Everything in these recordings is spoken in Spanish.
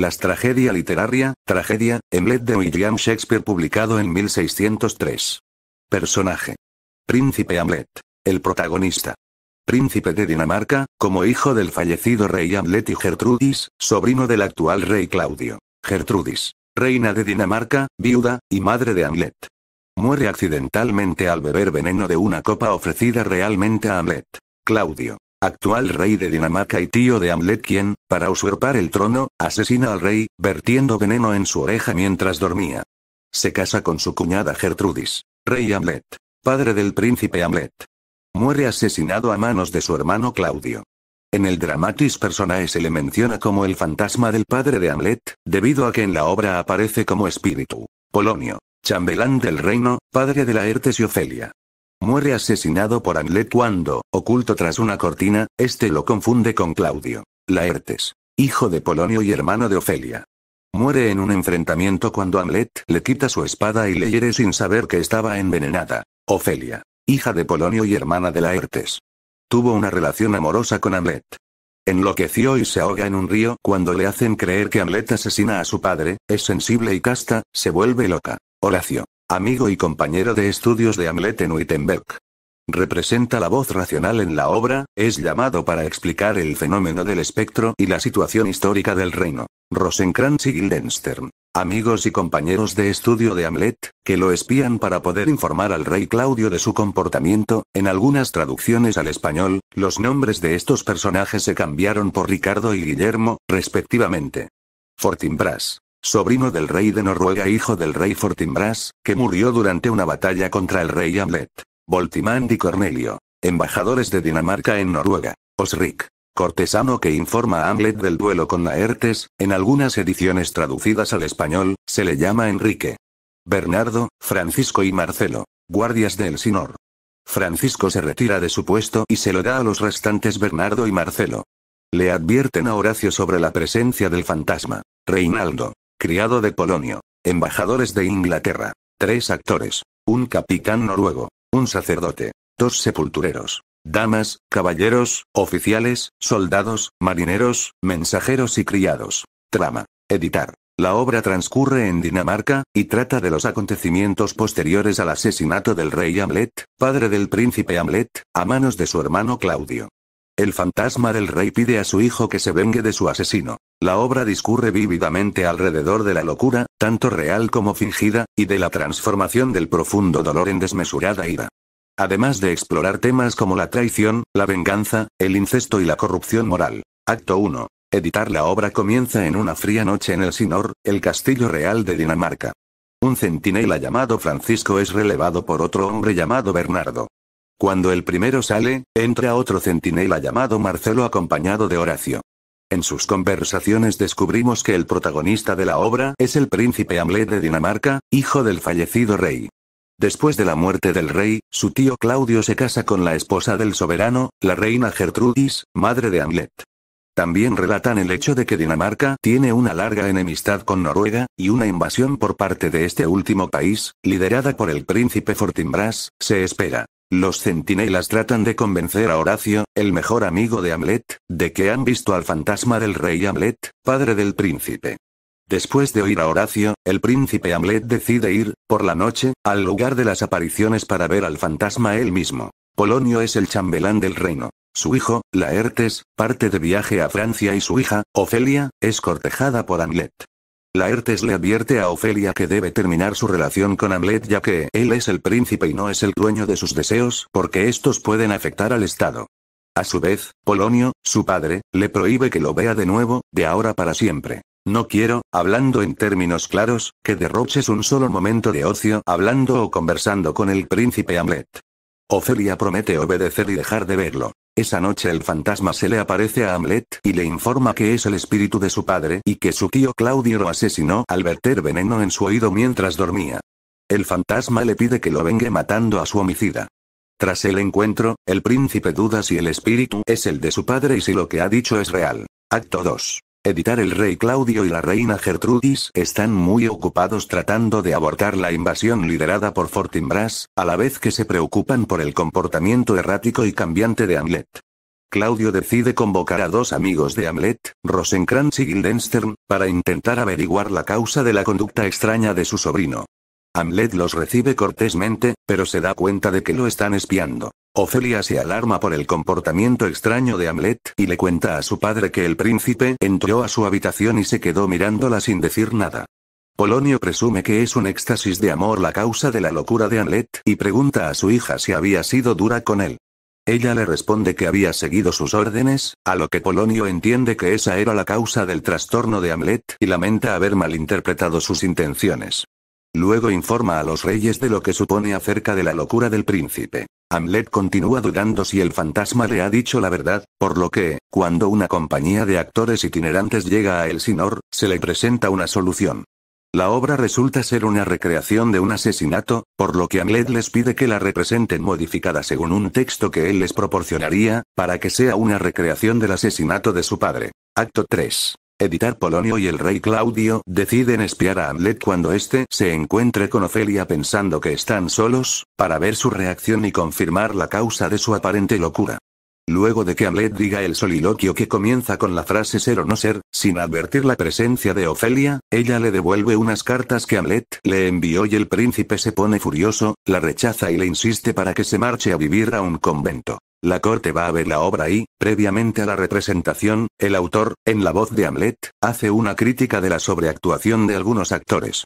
Las tragedia literaria, tragedia, Hamlet de William Shakespeare publicado en 1603. Personaje. Príncipe Hamlet. El protagonista. Príncipe de Dinamarca, como hijo del fallecido rey Hamlet y Gertrudis, sobrino del actual rey Claudio. Gertrudis. Reina de Dinamarca, viuda, y madre de Hamlet. Muere accidentalmente al beber veneno de una copa ofrecida realmente a Hamlet. Claudio, actual rey de Dinamarca y tío de Hamlet quien, para usurpar el trono, asesina al rey, vertiendo veneno en su oreja mientras dormía. Se casa con su cuñada Gertrudis, rey Hamlet, padre del príncipe Hamlet. Muere asesinado a manos de su hermano Claudio. En el Dramatis Personae se le menciona como el fantasma del padre de Hamlet, debido a que en la obra aparece como espíritu. Polonio, chambelán del reino, padre de Laertes y Ofelia. Muere asesinado por Amlet cuando, oculto tras una cortina, este lo confunde con Claudio. Laertes. Hijo de Polonio y hermano de Ofelia. Muere en un enfrentamiento cuando Amlet le quita su espada y le hiere sin saber que estaba envenenada. Ofelia. Hija de Polonio y hermana de Laertes. Tuvo una relación amorosa con Amlet. Enloqueció y se ahoga en un río cuando le hacen creer que Hamlet asesina a su padre, es sensible y casta, se vuelve loca. Horacio. Amigo y compañero de estudios de Hamlet en Wittenberg. Representa la voz racional en la obra, es llamado para explicar el fenómeno del espectro y la situación histórica del reino. Rosencrantz y Guildenstern. Amigos y compañeros de estudio de Hamlet, que lo espían para poder informar al rey Claudio de su comportamiento, en algunas traducciones al español, los nombres de estos personajes se cambiaron por Ricardo y Guillermo, respectivamente. Fortinbras. Sobrino del rey de Noruega hijo del rey Fortinbras, que murió durante una batalla contra el rey Hamlet. Voltimand y Cornelio. Embajadores de Dinamarca en Noruega. Osric. Cortesano que informa a Hamlet del duelo con Laertes, en algunas ediciones traducidas al español, se le llama Enrique. Bernardo, Francisco y Marcelo. Guardias del Sinor. Francisco se retira de su puesto y se lo da a los restantes Bernardo y Marcelo. Le advierten a Horacio sobre la presencia del fantasma. Reinaldo. Criado de Polonio. Embajadores de Inglaterra. Tres actores. Un capitán noruego. Un sacerdote. Dos sepultureros. Damas, caballeros, oficiales, soldados, marineros, mensajeros y criados. Trama. Editar. La obra transcurre en Dinamarca, y trata de los acontecimientos posteriores al asesinato del rey Hamlet, padre del príncipe Hamlet, a manos de su hermano Claudio. El fantasma del rey pide a su hijo que se vengue de su asesino. La obra discurre vívidamente alrededor de la locura, tanto real como fingida, y de la transformación del profundo dolor en desmesurada ira. Además de explorar temas como la traición, la venganza, el incesto y la corrupción moral. Acto 1. Editar la obra comienza en una fría noche en el Sinor, el castillo real de Dinamarca. Un centinela llamado Francisco es relevado por otro hombre llamado Bernardo. Cuando el primero sale, entra otro centinela llamado Marcelo acompañado de Horacio. En sus conversaciones descubrimos que el protagonista de la obra es el príncipe Hamlet de Dinamarca, hijo del fallecido rey. Después de la muerte del rey, su tío Claudio se casa con la esposa del soberano, la reina Gertrudis, madre de Hamlet. También relatan el hecho de que Dinamarca tiene una larga enemistad con Noruega, y una invasión por parte de este último país, liderada por el príncipe Fortinbras, se espera. Los centinelas tratan de convencer a Horacio, el mejor amigo de Hamlet, de que han visto al fantasma del rey Hamlet, padre del príncipe. Después de oír a Horacio, el príncipe Hamlet decide ir, por la noche, al lugar de las apariciones para ver al fantasma él mismo. Polonio es el chambelán del reino. Su hijo, Laertes, parte de viaje a Francia y su hija, Ofelia, es cortejada por Hamlet. Laertes le advierte a Ofelia que debe terminar su relación con Hamlet ya que él es el príncipe y no es el dueño de sus deseos, porque estos pueden afectar al Estado. A su vez, Polonio, su padre, le prohíbe que lo vea de nuevo, de ahora para siempre. No quiero, hablando en términos claros, que derroches un solo momento de ocio hablando o conversando con el príncipe Hamlet. Ofelia promete obedecer y dejar de verlo. Esa noche el fantasma se le aparece a Hamlet y le informa que es el espíritu de su padre y que su tío Claudio lo asesinó al verter veneno en su oído mientras dormía. El fantasma le pide que lo vengue matando a su homicida. Tras el encuentro, el príncipe duda si el espíritu es el de su padre y si lo que ha dicho es real. Acto 2. Editar el rey Claudio y la reina Gertrudis están muy ocupados tratando de abortar la invasión liderada por Fortinbras, a la vez que se preocupan por el comportamiento errático y cambiante de Hamlet. Claudio decide convocar a dos amigos de Hamlet, Rosencrantz y Guildenstern, para intentar averiguar la causa de la conducta extraña de su sobrino. Hamlet los recibe cortésmente, pero se da cuenta de que lo están espiando. Ofelia se alarma por el comportamiento extraño de Hamlet y le cuenta a su padre que el príncipe entró a su habitación y se quedó mirándola sin decir nada. Polonio presume que es un éxtasis de amor la causa de la locura de Hamlet y pregunta a su hija si había sido dura con él. Ella le responde que había seguido sus órdenes, a lo que Polonio entiende que esa era la causa del trastorno de Hamlet y lamenta haber malinterpretado sus intenciones. Luego informa a los reyes de lo que supone acerca de la locura del príncipe. Hamlet continúa dudando si el fantasma le ha dicho la verdad, por lo que, cuando una compañía de actores itinerantes llega a Elsinor, se le presenta una solución. La obra resulta ser una recreación de un asesinato, por lo que Hamlet les pide que la representen modificada según un texto que él les proporcionaría, para que sea una recreación del asesinato de su padre. Acto 3. Editar Polonio y el rey Claudio deciden espiar a Hamlet cuando éste se encuentre con Ofelia pensando que están solos, para ver su reacción y confirmar la causa de su aparente locura. Luego de que Hamlet diga el soliloquio que comienza con la frase ser o no ser, sin advertir la presencia de Ofelia, ella le devuelve unas cartas que Hamlet le envió y el príncipe se pone furioso, la rechaza y le insiste para que se marche a vivir a un convento. La corte va a ver la obra y, previamente a la representación, el autor, en la voz de Hamlet, hace una crítica de la sobreactuación de algunos actores.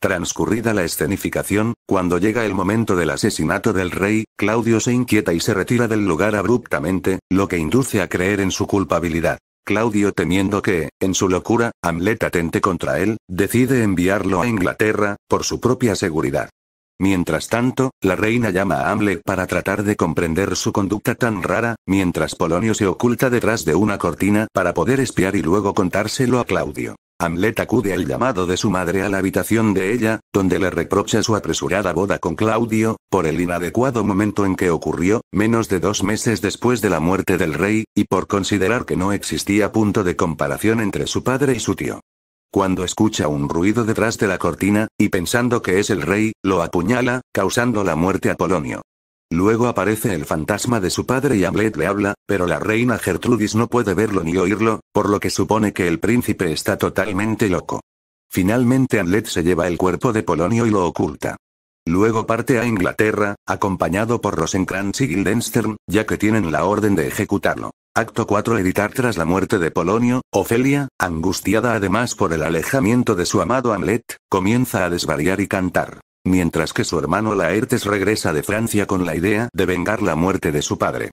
Transcurrida la escenificación, cuando llega el momento del asesinato del rey, Claudio se inquieta y se retira del lugar abruptamente, lo que induce a creer en su culpabilidad. Claudio temiendo que, en su locura, Hamlet atente contra él, decide enviarlo a Inglaterra, por su propia seguridad. Mientras tanto, la reina llama a Hamlet para tratar de comprender su conducta tan rara, mientras Polonio se oculta detrás de una cortina para poder espiar y luego contárselo a Claudio. Hamlet acude al llamado de su madre a la habitación de ella, donde le reprocha su apresurada boda con Claudio, por el inadecuado momento en que ocurrió, menos de dos meses después de la muerte del rey, y por considerar que no existía punto de comparación entre su padre y su tío. Cuando escucha un ruido detrás de la cortina, y pensando que es el rey, lo apuñala, causando la muerte a Polonio. Luego aparece el fantasma de su padre y Hamlet le habla, pero la reina Gertrudis no puede verlo ni oírlo, por lo que supone que el príncipe está totalmente loco. Finalmente Hamlet se lleva el cuerpo de Polonio y lo oculta. Luego parte a Inglaterra, acompañado por Rosencrantz y Guildenstern, ya que tienen la orden de ejecutarlo. Acto 4 Editar tras la muerte de Polonio, Ofelia, angustiada además por el alejamiento de su amado Hamlet, comienza a desvariar y cantar. Mientras que su hermano Laertes regresa de Francia con la idea de vengar la muerte de su padre.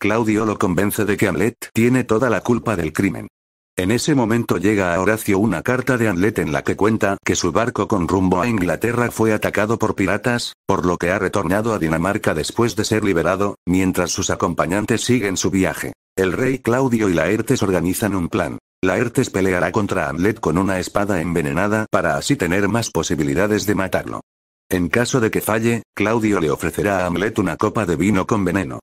Claudio lo convence de que Hamlet tiene toda la culpa del crimen. En ese momento llega a Horacio una carta de Hamlet en la que cuenta que su barco con rumbo a Inglaterra fue atacado por piratas, por lo que ha retornado a Dinamarca después de ser liberado, mientras sus acompañantes siguen su viaje. El rey Claudio y Laertes organizan un plan. Laertes peleará contra Hamlet con una espada envenenada para así tener más posibilidades de matarlo. En caso de que falle, Claudio le ofrecerá a Hamlet una copa de vino con veneno.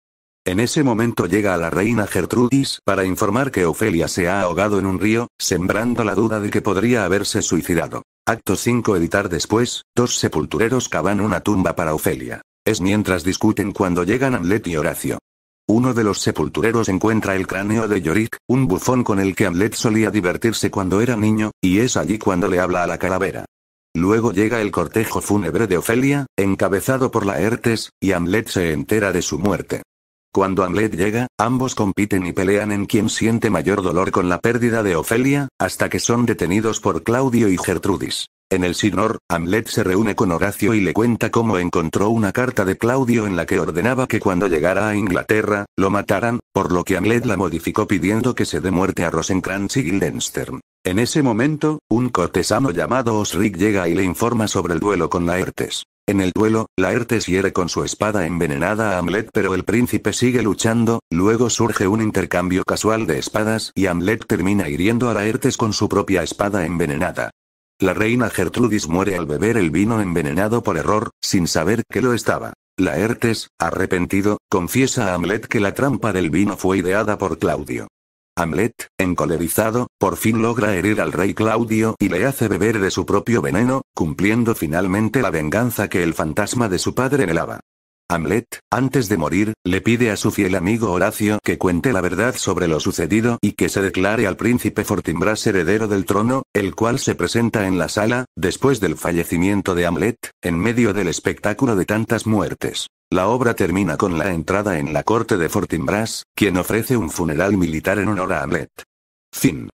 En ese momento llega a la reina Gertrudis para informar que Ofelia se ha ahogado en un río, sembrando la duda de que podría haberse suicidado. Acto 5 Editar después, dos sepultureros cavan una tumba para Ofelia. Es mientras discuten cuando llegan Hamlet y Horacio. Uno de los sepultureros encuentra el cráneo de Yorick, un bufón con el que Hamlet solía divertirse cuando era niño, y es allí cuando le habla a la calavera. Luego llega el cortejo fúnebre de Ofelia, encabezado por Laertes, y Hamlet se entera de su muerte. Cuando Hamlet llega, ambos compiten y pelean en quien siente mayor dolor con la pérdida de Ofelia, hasta que son detenidos por Claudio y Gertrudis. En el Signor, Hamlet se reúne con Horacio y le cuenta cómo encontró una carta de Claudio en la que ordenaba que cuando llegara a Inglaterra, lo mataran, por lo que Hamlet la modificó pidiendo que se dé muerte a Rosencrantz y Guildenstern. En ese momento, un cortesano llamado Osric llega y le informa sobre el duelo con Laertes. En el duelo, Laertes hiere con su espada envenenada a Hamlet pero el príncipe sigue luchando, luego surge un intercambio casual de espadas y Hamlet termina hiriendo a Laertes con su propia espada envenenada. La reina Gertrudis muere al beber el vino envenenado por error, sin saber que lo estaba. Laertes, arrepentido, confiesa a Hamlet que la trampa del vino fue ideada por Claudio. Hamlet, encolerizado, por fin logra herir al rey Claudio y le hace beber de su propio veneno, cumpliendo finalmente la venganza que el fantasma de su padre anhelaba. Hamlet, antes de morir, le pide a su fiel amigo Horacio que cuente la verdad sobre lo sucedido y que se declare al príncipe Fortinbras heredero del trono, el cual se presenta en la sala, después del fallecimiento de Hamlet, en medio del espectáculo de tantas muertes. La obra termina con la entrada en la corte de Fortinbras, quien ofrece un funeral militar en honor a Hamlet. Fin.